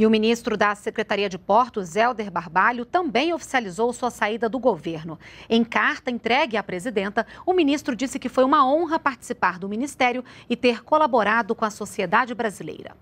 E o ministro da Secretaria de Portos, Helder Barbalho, também oficializou sua saída do governo. Em carta entregue à presidenta, o ministro disse que foi uma honra participar do ministério e ter colaborado com a sociedade brasileira.